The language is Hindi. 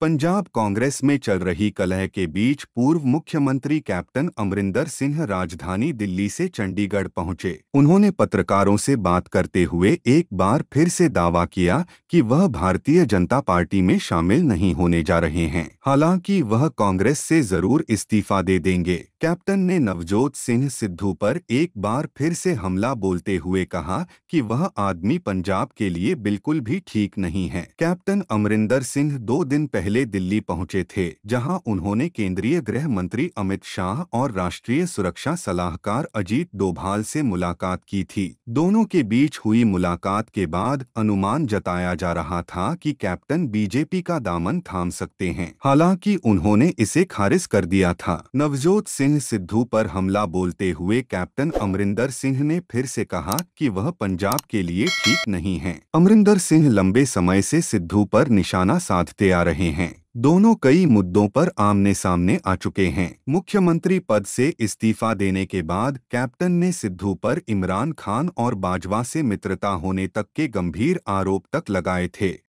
पंजाब कांग्रेस में चल रही कलह के बीच पूर्व मुख्यमंत्री कैप्टन अमरिंदर सिंह राजधानी दिल्ली से चंडीगढ़ पहुंचे उन्होंने पत्रकारों से बात करते हुए एक बार फिर से दावा किया कि वह भारतीय जनता पार्टी में शामिल नहीं होने जा रहे हैं हालांकि वह कांग्रेस से जरूर इस्तीफा दे देंगे कैप्टन ने नवजोत सिंह सिद्धू पर एक बार फिर से हमला बोलते हुए कहा कि वह आदमी पंजाब के लिए बिल्कुल भी ठीक नहीं है कैप्टन अमरिंदर सिंह दो दिन पहले दिल्ली पहुंचे थे जहां उन्होंने केंद्रीय गृह मंत्री अमित शाह और राष्ट्रीय सुरक्षा सलाहकार अजीत डोभाल से मुलाकात की थी दोनों के बीच हुई मुलाकात के बाद अनुमान जताया जा रहा था की कैप्टन बीजेपी का दामन थाम सकते हैं हालांकि उन्होंने इसे खारिज कर दिया था नवजोत सिंह सिंह सिद्धू पर हमला बोलते हुए कैप्टन अमरिंदर सिंह ने फिर से कहा कि वह पंजाब के लिए ठीक नहीं है अमरिंदर सिंह लंबे समय से सिद्धू पर निशाना साधते आ रहे हैं दोनों कई मुद्दों पर आमने सामने आ चुके हैं मुख्यमंत्री पद से इस्तीफा देने के बाद कैप्टन ने सिद्धू पर इमरान खान और बाजवा से मित्रता होने तक के गंभीर आरोप तक लगाए थे